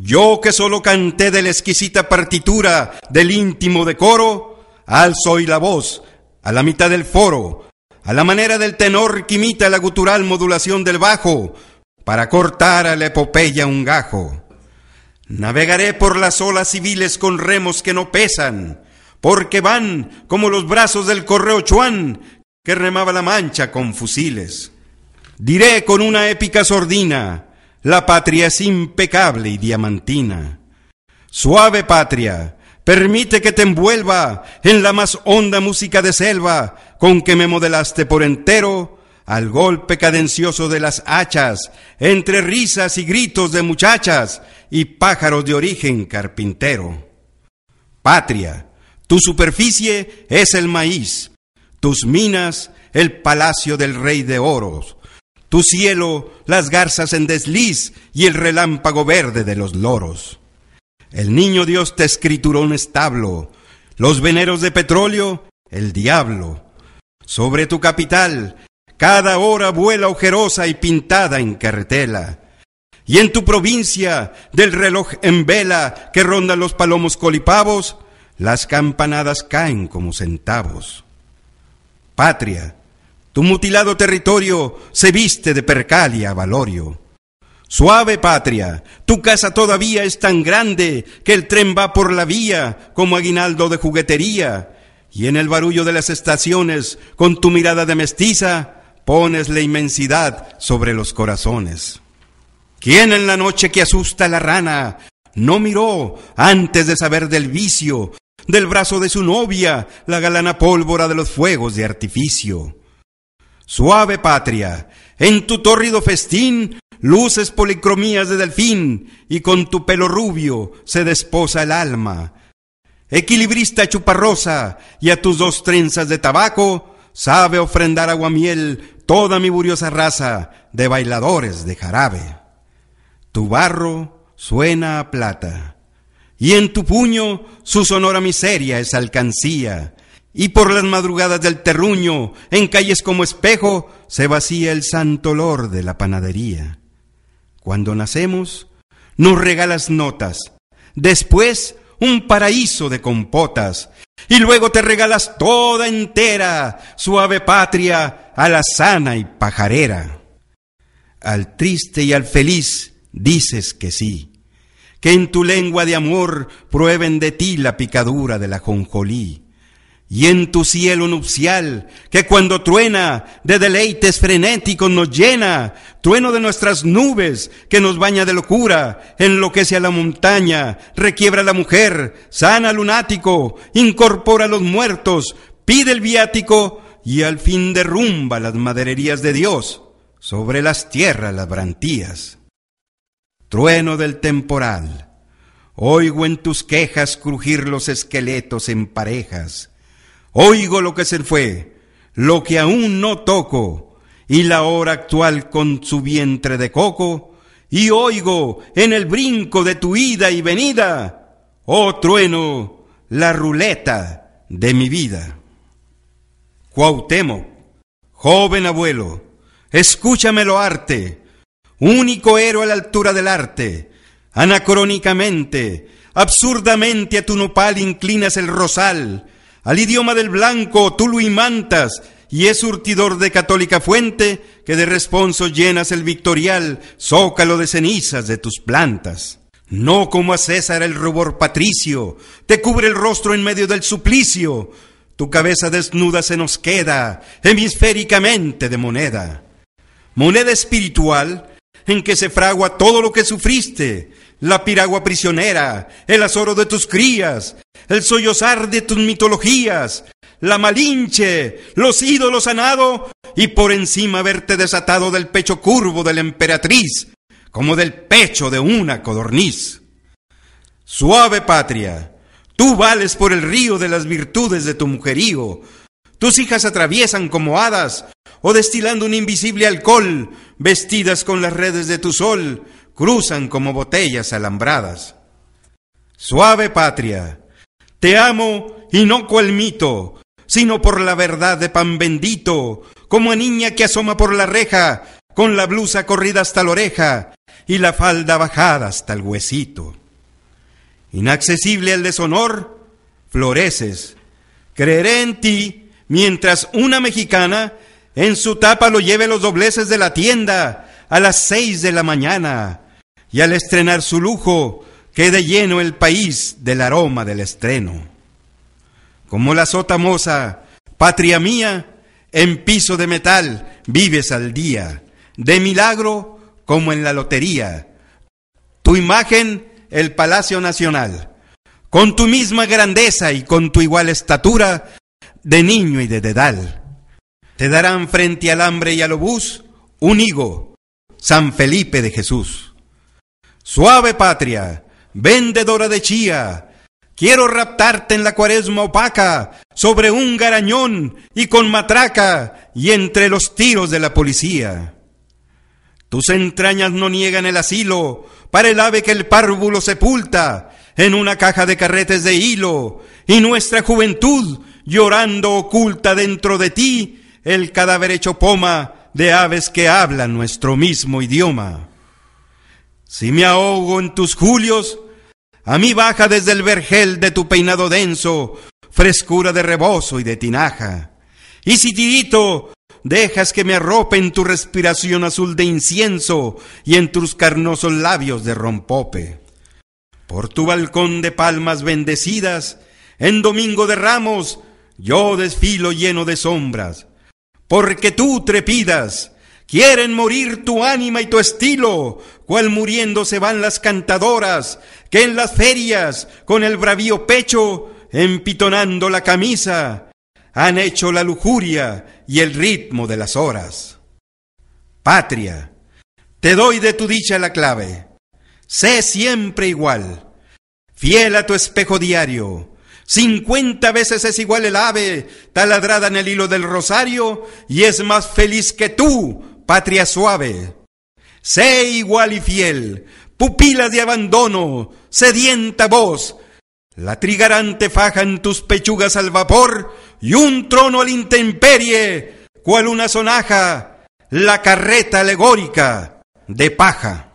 Yo que solo canté de la exquisita partitura del íntimo decoro, alzo y la voz a la mitad del foro, a la manera del tenor que imita la gutural modulación del bajo, para cortar a la epopeya un gajo. Navegaré por las olas civiles con remos que no pesan, porque van como los brazos del correo Chuan que remaba la mancha con fusiles. Diré con una épica sordina, la patria es impecable y diamantina. Suave patria, permite que te envuelva en la más honda música de selva con que me modelaste por entero al golpe cadencioso de las hachas, entre risas y gritos de muchachas y pájaros de origen carpintero. Patria, tu superficie es el maíz, tus minas el palacio del rey de oros, tu cielo, las garzas en desliz y el relámpago verde de los loros. El niño Dios te escrituró un establo, los veneros de petróleo, el diablo. Sobre tu capital, cada hora vuela ojerosa y pintada en carretela. Y en tu provincia, del reloj en vela que rondan los palomos colipavos, las campanadas caen como centavos. Patria, tu mutilado territorio se viste de percalia, Valorio. Suave patria, tu casa todavía es tan grande que el tren va por la vía como aguinaldo de juguetería, y en el barullo de las estaciones, con tu mirada de mestiza, pones la inmensidad sobre los corazones. ¿Quién en la noche que asusta la rana no miró antes de saber del vicio, del brazo de su novia, la galana pólvora de los fuegos de artificio? Suave patria, en tu tórrido festín luces policromías de delfín y con tu pelo rubio se desposa el alma. Equilibrista chuparrosa y a tus dos trenzas de tabaco sabe ofrendar aguamiel toda mi buriosa raza de bailadores de jarabe. Tu barro suena a plata y en tu puño su sonora miseria es alcancía y por las madrugadas del terruño, en calles como espejo, se vacía el santo olor de la panadería. Cuando nacemos, nos regalas notas, después un paraíso de compotas, y luego te regalas toda entera, suave patria, a la sana y pajarera. Al triste y al feliz dices que sí, que en tu lengua de amor prueben de ti la picadura de la jonjolí y en tu cielo nupcial, que cuando truena de deleites frenéticos nos llena, trueno de nuestras nubes que nos baña de locura, enloquece a la montaña, requiebra a la mujer, sana al lunático, incorpora a los muertos, pide el viático y al fin derrumba las madererías de Dios sobre las tierras labrantías. Trueno del temporal, oigo en tus quejas crujir los esqueletos en parejas, Oigo lo que se fue, lo que aún no toco, y la hora actual con su vientre de coco, y oigo en el brinco de tu ida y venida, oh trueno, la ruleta de mi vida. Cuauhtémoc, joven abuelo, escúchame lo arte, único héroe a la altura del arte, anacrónicamente, absurdamente a tu nopal inclinas el rosal, al idioma del blanco tú lo imantas, y es surtidor de católica fuente, que de responso llenas el victorial, zócalo de cenizas de tus plantas. No como a César el rubor patricio, te cubre el rostro en medio del suplicio, tu cabeza desnuda se nos queda, hemisféricamente de moneda. Moneda espiritual en que se fragua todo lo que sufriste, la piragua prisionera, el azoro de tus crías, el sollozar de tus mitologías, la malinche, los ídolos sanado, y por encima verte desatado del pecho curvo de la emperatriz, como del pecho de una codorniz. Suave patria, tú vales por el río de las virtudes de tu mujerío, tus hijas atraviesan como hadas, o destilando un invisible alcohol, vestidas con las redes de tu sol, cruzan como botellas alambradas. Suave patria, te amo y no el mito, sino por la verdad de pan bendito, como a niña que asoma por la reja, con la blusa corrida hasta la oreja y la falda bajada hasta el huesito. Inaccesible al deshonor, floreces. Creeré en ti mientras una mexicana en su tapa lo lleve los dobleces de la tienda a las seis de la mañana y al estrenar su lujo quede lleno el país del aroma del estreno. Como la sota moza, patria mía, en piso de metal vives al día, de milagro como en la lotería. Tu imagen, el Palacio Nacional, con tu misma grandeza y con tu igual estatura, de niño y de dedal. Te darán frente al hambre y al obús un higo, San Felipe de Jesús. Suave patria, vendedora de chía, quiero raptarte en la cuaresma opaca, sobre un garañón y con matraca y entre los tiros de la policía. Tus entrañas no niegan el asilo para el ave que el párvulo sepulta en una caja de carretes de hilo y nuestra juventud llorando oculta dentro de ti el cadáver hecho poma de aves que hablan nuestro mismo idioma. Si me ahogo en tus julios, a mí baja desde el vergel de tu peinado denso, frescura de rebozo y de tinaja. Y si tirito, dejas que me arrope en tu respiración azul de incienso y en tus carnosos labios de rompope. Por tu balcón de palmas bendecidas, en domingo de ramos, yo desfilo lleno de sombras, porque tú trepidas, Quieren morir tu ánima y tu estilo, cual muriendo se van las cantadoras, que en las ferias, con el bravío pecho, empitonando la camisa, han hecho la lujuria y el ritmo de las horas. Patria, te doy de tu dicha la clave. Sé siempre igual, fiel a tu espejo diario. Cincuenta veces es igual el ave taladrada en el hilo del rosario y es más feliz que tú patria suave. Sé igual y fiel, pupila de abandono, sedienta voz, la trigarante faja en tus pechugas al vapor y un trono al intemperie, cual una sonaja, la carreta alegórica de paja.